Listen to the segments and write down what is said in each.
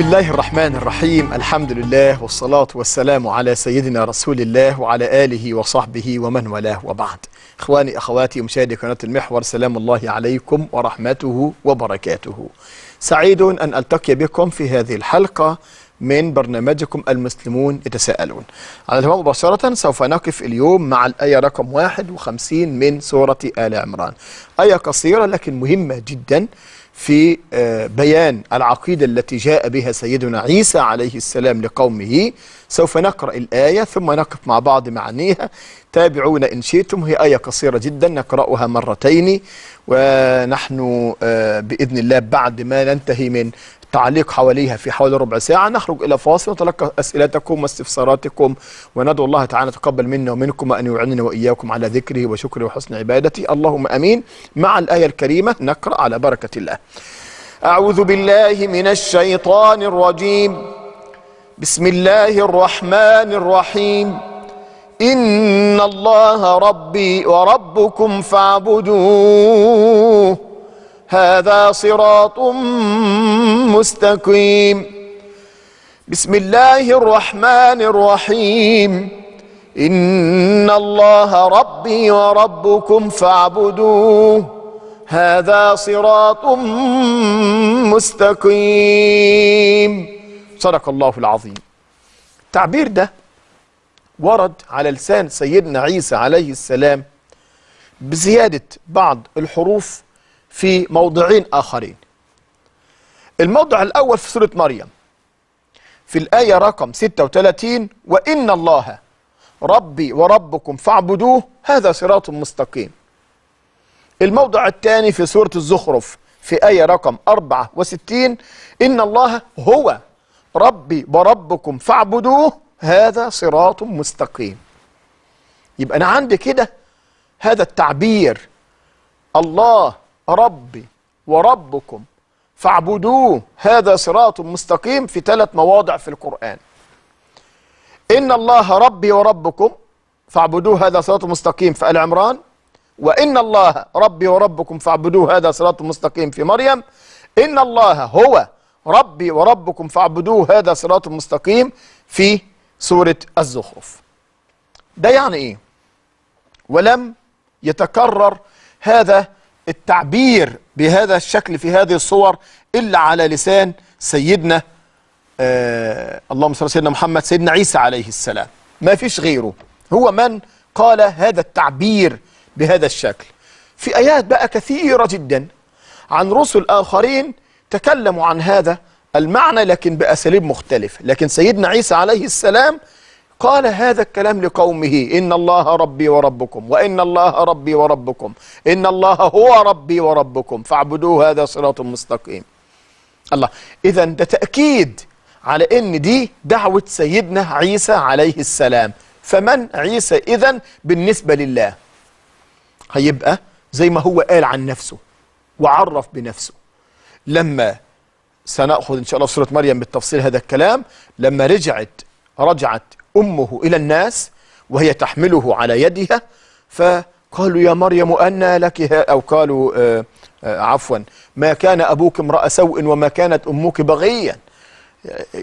بسم الله الرحمن الرحيم الحمد لله والصلاة والسلام على سيدنا رسول الله وعلى آله وصحبه ومن والاه وبعد إخواني أخواتي مشاهدي قناة المحور سلام الله عليكم ورحمته وبركاته سعيد أن ألتقي بكم في هذه الحلقة من برنامجكم المسلمون يتساءلون على الهواء مباشرة سوف نقف اليوم مع الآية رقم 51 من سورة آل عمران آية قصيرة لكن مهمة جداً في آه، بيان العقيدة التي جاء بها سيدنا عيسى عليه السلام لقومه سوف نقرأ الآية ثم نقف مع بعض معانيها تابعونا إن شئتم هي آية قصيرة جدا نقرأها مرتين ونحن آه، بإذن الله بعد ما ننتهي من تعليق حواليها في حوالي ربع ساعة نخرج إلى فاصل نتلقى أسئلتكم واستفساراتكم وندعو الله تعالى تقبل منا ومنكم أن يعيننا وإياكم على ذكره وشكره وحسن عبادته اللهم أمين مع الآية الكريمة نقرأ على بركة الله أعوذ بالله من الشيطان الرجيم بسم الله الرحمن الرحيم إن الله ربي وربكم فاعبدوه هذا صراط مستقيم بسم الله الرحمن الرحيم إن الله ربي وربكم فاعبدوه هذا صراط مستقيم صدق الله العظيم التعبير ده ورد على لسان سيدنا عيسى عليه السلام بزيادة بعض الحروف في موضعين آخرين الموضع الأول في سورة مريم في الآية رقم 36 وإن الله ربي وربكم فاعبدوه هذا صراط مستقيم الموضع الثاني في سورة الزخرف في آية رقم 64 إن الله هو ربي وربكم فاعبدوه هذا صراط مستقيم يبقى أنا عندي كده هذا التعبير الله ربي وربكم فاعبدوه هذا صراط مستقيم في ثلاث مواضع في القرآن إن الله ربي وربكم فاعبدوه هذا صراط مستقيم في آل عمران وإن الله ربي وربكم فاعبدوه هذا صراط مستقيم في مريم إن الله هو ربي وربكم فاعبدوه هذا صراط مستقيم في سورة الزخرف ده يعني إيه ولم يتكرر هذا التعبير بهذا الشكل في هذه الصور إلا على لسان سيدنا آه اللهم صل سيدنا محمد سيدنا عيسى عليه السلام ما فيش غيره هو من قال هذا التعبير بهذا الشكل في آيات بقى كثيرة جدا عن رسل آخرين تكلموا عن هذا المعنى لكن بأساليب مختلفة لكن سيدنا عيسى عليه السلام قال هذا الكلام لقومه إن الله ربي وربكم وإن الله ربي وربكم إن الله هو ربي وربكم فاعبدوه هذا صراط مستقيم الله إذا ده تأكيد على إن دي دعوة سيدنا عيسى عليه السلام فمن عيسى إذا بالنسبة لله هيبقى زي ما هو قال عن نفسه وعرف بنفسه لما سنأخذ إن شاء الله في سورة مريم بالتفصيل هذا الكلام لما رجعت رجعت أمه إلى الناس وهي تحمله على يدها فقالوا يا مريم أنى لك أو قالوا آه، آه، عفوا ما كان أبوك امرأ سوء وما كانت أمك بغيا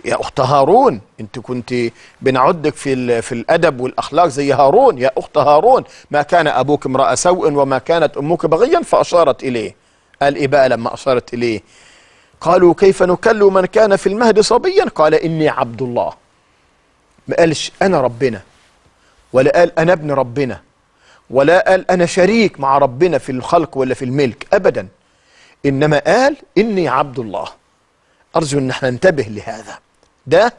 يا أخت هارون أنت كنت بنعدك في, في الأدب والأخلاق زي هارون يا أخت هارون ما كان أبوك امرأ سوء وما كانت أمك بغيا فأشارت إليه قال إيه بقى لما أشارت إليه قالوا كيف نكل من كان في المهد صبيا قال إني عبد الله ما قالش أنا ربنا ولا قال أنا ابن ربنا ولا قال أنا شريك مع ربنا في الخلق ولا في الملك أبدا إنما قال إني عبد الله أرجو أن احنا ننتبه لهذا ده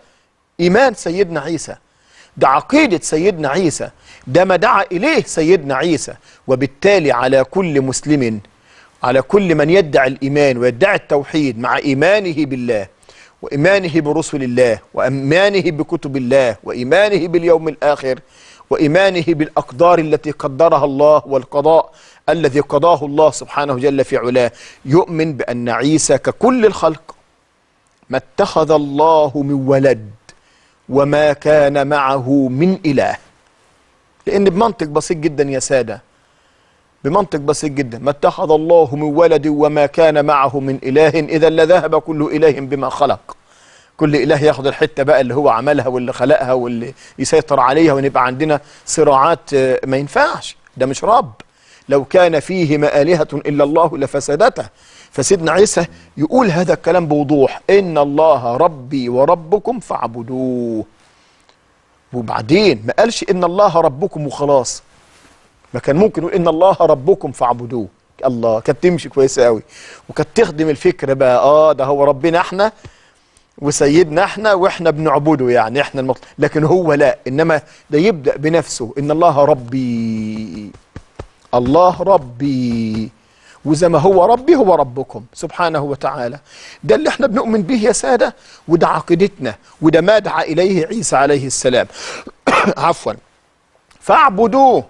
إيمان سيدنا عيسى ده عقيدة سيدنا عيسى ده ما دعا إليه سيدنا عيسى وبالتالي على كل مسلم على كل من يدعي الإيمان ويدعي التوحيد مع إيمانه بالله وإيمانه برسل الله وإيمانه بكتب الله وإيمانه باليوم الآخر وإيمانه بالأقدار التي قدرها الله والقضاء الذي قضاه الله سبحانه جل في علاه يؤمن بأن عيسى ككل الخلق ما اتخذ الله من ولد وما كان معه من إله لأن بمنطق بسيط جدا يا سادة بمنطق بسيط جدا ما اتخذ الله من ولد وما كان معه من إله إذا لذهب كل إله بما خلق كل إله ياخد الحتة بقى اللي هو عملها واللي خلقها واللي يسيطر عليها ونبقى عندنا صراعات آه، ما ينفعش ده مش رب لو كان فيهما آلهة إلا الله لفسدته فسيدنا عيسى يقول هذا الكلام بوضوح إن الله ربي وربكم فاعبدوه وبعدين ما قالش إن الله ربكم وخلاص ما كان ممكن يقول ان الله ربكم فاعبدوه الله كانت تمشي كويسه قوي وكانت تخدم الفكر بقى اه ده هو ربنا احنا وسيدنا احنا واحنا بنعبده يعني احنا المطلق لكن هو لا انما ده يبدا بنفسه ان الله ربي الله ربي وزي ما هو ربي هو ربكم سبحانه وتعالى ده اللي احنا بنؤمن به يا ساده وده عقيدتنا وده ما دعا اليه عيسى عليه السلام عفوا فاعبدوه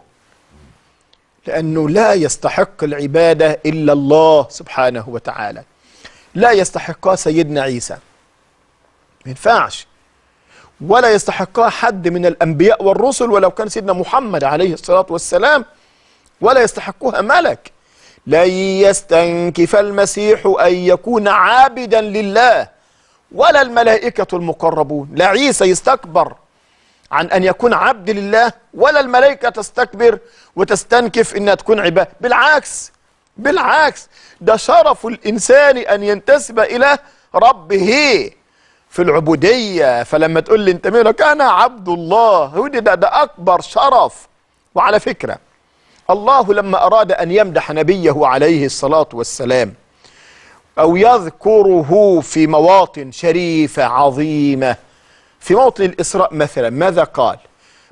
لأنه لا يستحق العبادة إلا الله سبحانه وتعالى لا يستحقها سيدنا عيسى ما ينفعش ولا يستحقها حد من الأنبياء والرسل ولو كان سيدنا محمد عليه الصلاة والسلام ولا يستحقها ملك لن يستنكف المسيح أن يكون عابدا لله ولا الملائكة المقربون لا عيسى يستكبر عن أن يكون عبد لله ولا الملائكة تستكبر وتستنكف إنها تكون عبادة بالعكس بالعكس ده شرف الإنسان أن ينتسب إلى ربه في العبودية فلما تقول لي أنت مالك أنا عبد الله ده, ده أكبر شرف وعلى فكرة الله لما أراد أن يمدح نبيه عليه الصلاة والسلام أو يذكره في مواطن شريفة عظيمة في موطن الإسراء مثلا ماذا قال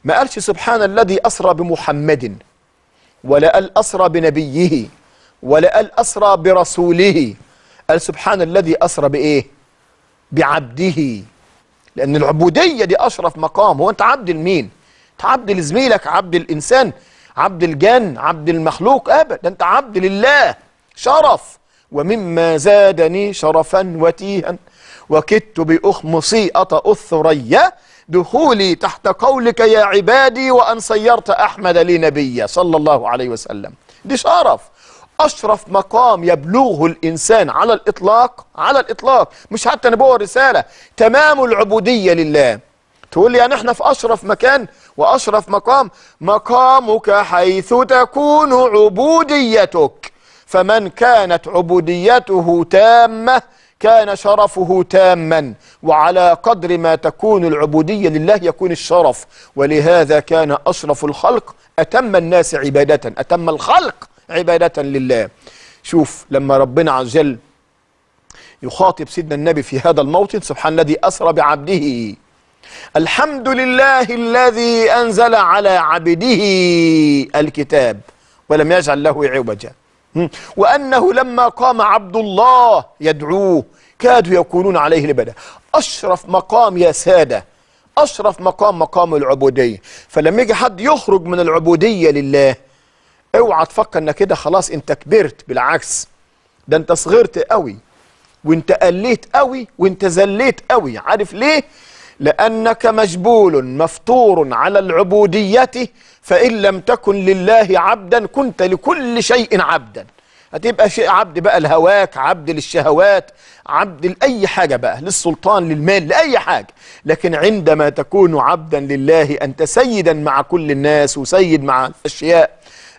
ما قالش سبحان الذي أسرى بمحمد ولا قال أسرى بنبيه ولا قال أسرى برسوله قال سبحان الذي أسرى بإيه بعبده لأن العبودية دي أشرف مقام هو أنت عبد لمين أنت عبد لزميلك عبد الإنسان عبد الجن عبد المخلوق أبدا أنت عبد لله شرف ومما زادني شرفا وتيها وكدت بأخمصي أطأ الثريا دخولي تحت قولك يا عبادي وأن صيرت أحمد لي نبيا صلى الله عليه وسلم دي شرف أشرف مقام يبلغه الإنسان على الإطلاق على الإطلاق مش حتى نبوة رسالة تمام العبودية لله تقول لي يعني احنا في أشرف مكان وأشرف مقام مقامك حيث تكون عبوديتك فمن كانت عبوديته تامة كان شرفه تاما وعلى قدر ما تكون العبودية لله يكون الشرف ولهذا كان أشرف الخلق أتم الناس عبادة أتم الخلق عبادة لله شوف لما ربنا عز وجل يخاطب سيدنا النبي في هذا الموطن سبحان الذي أسرى بعبده الحمد لله الذي أنزل على عبده الكتاب ولم يجعل له عوجا وأنه لما قام عبد الله يدعوه كادوا يكونون عليه لبدا أشرف مقام يا سادة أشرف مقام مقام العبودية فلما يجي حد يخرج من العبودية لله اوعى تفكر انك كده خلاص انت كبرت بالعكس ده انت صغرت قوي وانت قليت قوي وانت زليت قوي عارف ليه لأنك مجبول مفطور على العبودية فإن لم تكن لله عبدا كنت لكل شيء عبدا هتبقى شيء عبد بقى لهواك عبد للشهوات عبد لأي حاجة بقى للسلطان للمال لأي حاجة لكن عندما تكون عبدا لله أنت سيدا مع كل الناس وسيد مع الأشياء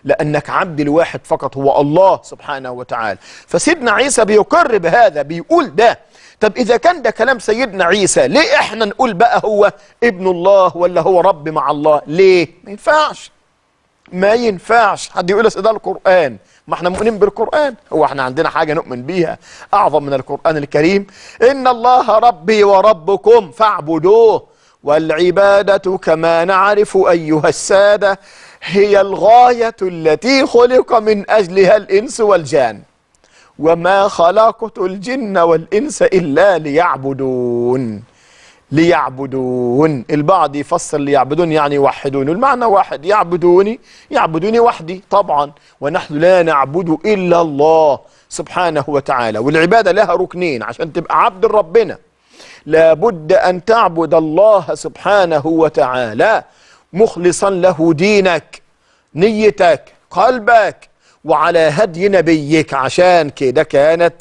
لأنك عبد الواحد فقط هو الله سبحانه وتعالى فسيدنا عيسى بيقر بهذا بيقول ده طب إذا كان ده كلام سيدنا عيسى ليه إحنا نقول بقى هو ابن الله ولا هو رب مع الله ليه ما ينفعش ما ينفعش حد يقول لس ده القرآن ما احنا مؤمنين بالقرآن هو احنا عندنا حاجة نؤمن بيها أعظم من القرآن الكريم إن الله ربي وربكم فاعبدوه والعبادة كما نعرف أيها السادة هي الغاية التي خلق من أجلها الإنس والجان وما خلقت الجن والإنس إلا ليعبدون ليعبدون البعض يفسر ليعبدون يعني يوحدون المعنى واحد يعبدوني يعبدوني وحدي طبعا ونحن لا نعبد إلا الله سبحانه وتعالى والعبادة لها ركنين عشان تبقى عبد ربنا لابد أن تعبد الله سبحانه وتعالى مخلصا له دينك نيتك قلبك وعلى هدي نبيك عشان كده كانت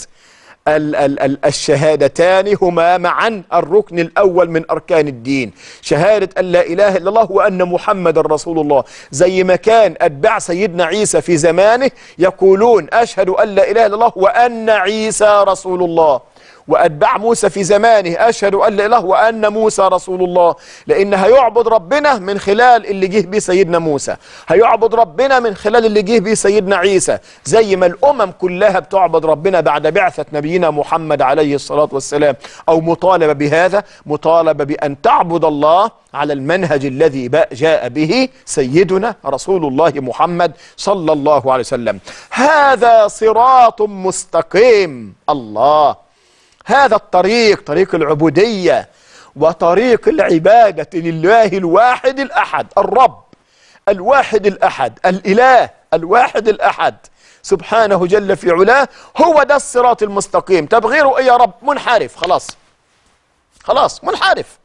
ال ال ال الشهادتان هما معا الركن الأول من أركان الدين شهادة أن لا إله إلا الله وأن محمد رسول الله زي ما كان أتباع سيدنا عيسى في زمانه يقولون أشهد أن لا إله إلا الله وأن عيسى رسول الله وأتباع موسى في زمانه أشهد أن لا إله وأن موسى رسول الله لأن هيعبد ربنا من خلال اللي جه بيه سيدنا موسى هيعبد ربنا من خلال اللي جه بيه سيدنا عيسى زي ما الأمم كلها بتعبد ربنا بعد بعثة نبينا محمد عليه الصلاة والسلام أو مطالبة بهذا مطالبة بأن تعبد الله على المنهج الذي جاء به سيدنا رسول الله محمد صلى الله عليه وسلم هذا صراط مستقيم الله هذا الطريق طريق العبودية وطريق العبادة لله الواحد الأحد الرب الواحد الأحد الإله الواحد الأحد سبحانه جل في علاه هو ده الصراط المستقيم طب غيره إيه يا رب منحرف خلاص خلاص منحرف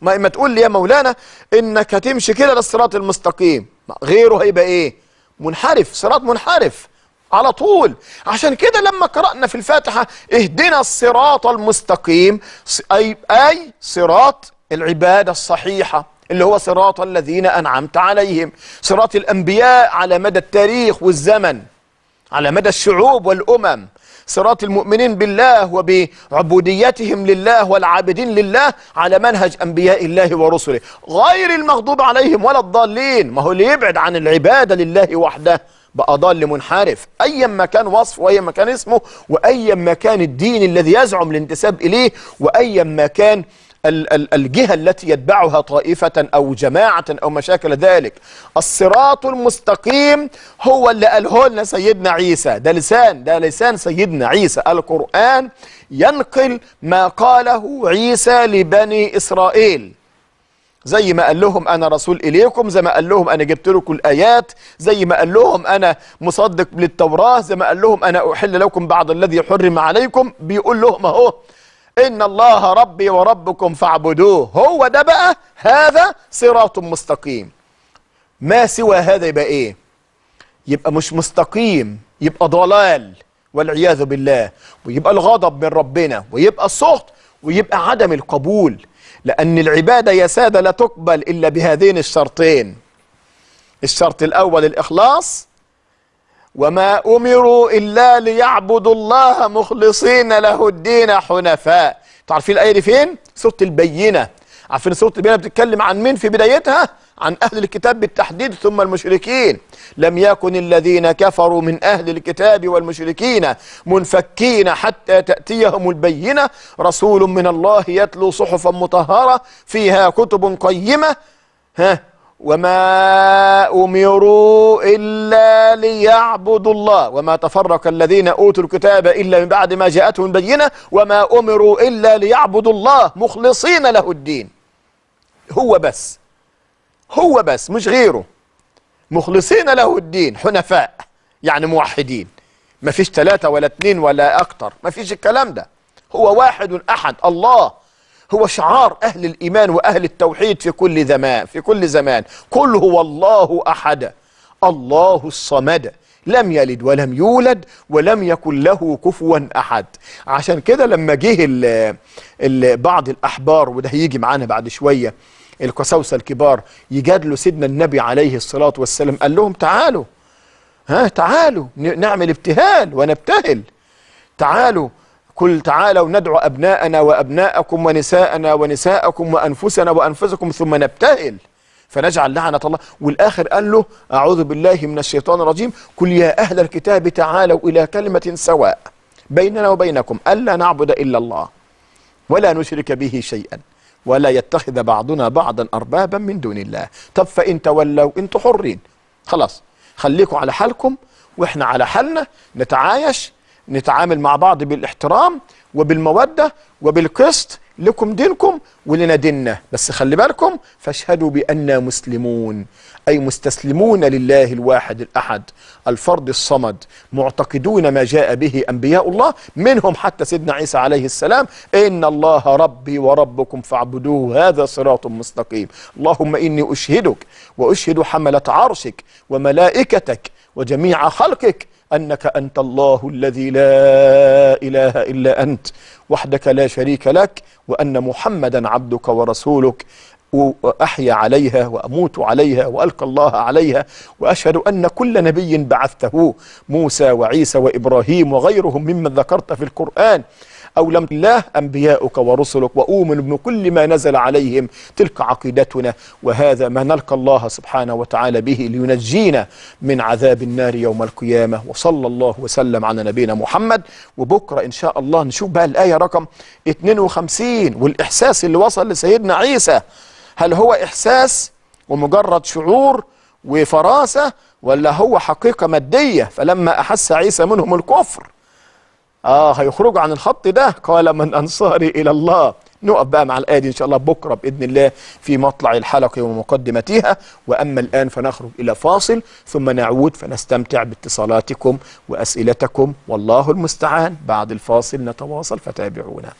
ما اما تقول لي يا مولانا انك تمشي كده للصراط المستقيم غيره هيبقى ايه منحرف صراط منحرف على طول عشان كده لما قرأنا في الفاتحة اهدنا الصراط المستقيم أي, أي صراط العبادة الصحيحة اللي هو صراط الذين أنعمت عليهم صراط الأنبياء على مدى التاريخ والزمن على مدى الشعوب والأمم صراط المؤمنين بالله وبعبوديتهم لله والعابدين لله على منهج أنبياء الله ورسله غير المغضوب عليهم ولا الضالين ما هو اللي يبعد عن العبادة لله وحده بقى ضال منحرف ايا ما كان وصفه وايا ما كان اسمه وايا ما كان الدين الذي يزعم الانتساب اليه وايا ما كان الجهة التي يتبعها طائفة أو جماعة أو مشاكل ذلك الصراط المستقيم هو اللي قاله لنا سيدنا عيسى ده لسان ده لسان سيدنا عيسى القرآن ينقل ما قاله عيسى لبني إسرائيل زي ما قال لهم انا رسول اليكم زي ما قال لهم انا جبت لكم الايات زي ما قال لهم انا مصدق للتوراه زي ما قال لهم انا احل لكم بعض الذي حرم عليكم بيقول لهم اهو ان الله ربي وربكم فاعبدوه هو ده بقى هذا صراط مستقيم ما سوى هذا يبقى ايه يبقى مش مستقيم يبقى ضلال والعياذ بالله ويبقى الغضب من ربنا ويبقى السخط ويبقى عدم القبول لأن العبادة يا سادة لا تقبل إلا بهذين الشرطين الشرط الأول الإخلاص وما أمروا إلا ليعبدوا الله مخلصين له الدين حنفاء تعرفين الآية دي فين؟ سورة البينة عارفين سورة البينة بتتكلم عن مين في بدايتها؟ عن أهل الكتاب بالتحديد ثم المشركين لم يكن الذين كفروا من أهل الكتاب والمشركين منفكين حتى تأتيهم البينة رسول من الله يتلو صحفا مطهرة فيها كتب قيمة ها وما أمروا إلا ليعبدوا الله وما تفرق الذين أوتوا الكتاب إلا من بعد ما جاءتهم البينة وما أمروا إلا ليعبدوا الله مخلصين له الدين هو بس هو بس مش غيره مخلصين له الدين حنفاء يعني موحدين ما فيش ثلاثة ولا اثنين ولا أكتر ما فيش الكلام ده هو واحد أحد الله هو شعار أهل الإيمان وأهل التوحيد في كل زمان في كل زمان قل هو الله أحد الله الصمد لم يلد ولم يولد ولم يكن له كفوا أحد عشان كده لما جه ال بعض الأحبار وده هيجي معانا بعد شوية القساوسه الكبار يجادلوا سيدنا النبي عليه الصلاه والسلام قال لهم تعالوا ها تعالوا نعمل ابتهال ونبتهل تعالوا قل تعالوا ندعو أبناءنا وأبناءكم ونساءنا ونساءكم وأنفسنا وأنفسكم ثم نبتهل فنجعل لعنة الله والآخر قال له أعوذ بالله من الشيطان الرجيم قل يا أهل الكتاب تعالوا إلى كلمة سواء بيننا وبينكم ألا نعبد إلا الله ولا نشرك به شيئا ولا يتخذ بعضنا بعضا أربابا من دون الله طب فإن تولوا أنتوا حرين خلاص خليكم على حالكم وإحنا على حالنا نتعايش نتعامل مع بعض بالاحترام وبالمودة وبالقسط لكم دينكم ولنا ديننا بس خلي بالكم فاشهدوا بأننا مسلمون أي مستسلمون لله الواحد الأحد الفرد الصمد معتقدون ما جاء به أنبياء الله منهم حتى سيدنا عيسى عليه السلام إن الله ربي وربكم فاعبدوه هذا صراط مستقيم اللهم إني أشهدك وأشهد حملة عرشك وملائكتك وجميع خلقك أنك أنت الله الذي لا إله إلا أنت وحدك لا شريك لك وأن محمدا عبدك ورسولك وأحيا عليها وأموت عليها وألقى الله عليها وأشهد أن كل نبي بعثته موسى وعيسى وإبراهيم وغيرهم ممن ذكرت في القرآن أو لم الله أنبياؤك ورسلك وأؤمن بكل ما نزل عليهم تلك عقيدتنا وهذا ما نلقى الله سبحانه وتعالى به لينجينا من عذاب النار يوم القيامة وصلى الله وسلم على نبينا محمد وبكرة إن شاء الله نشوف بقى الآية رقم 52 والإحساس اللي وصل لسيدنا عيسى هل هو إحساس ومجرد شعور وفراسة ولا هو حقيقة مادية فلما أحس عيسى منهم الكفر آه هيخرجوا عن الخط ده قال من أنصاري إلى الله نقف بقى مع الآية دي إن شاء الله بكرة بإذن الله في مطلع الحلقة ومقدمتها وأما الآن فنخرج إلى فاصل ثم نعود فنستمتع باتصالاتكم وأسئلتكم والله المستعان بعد الفاصل نتواصل فتابعونا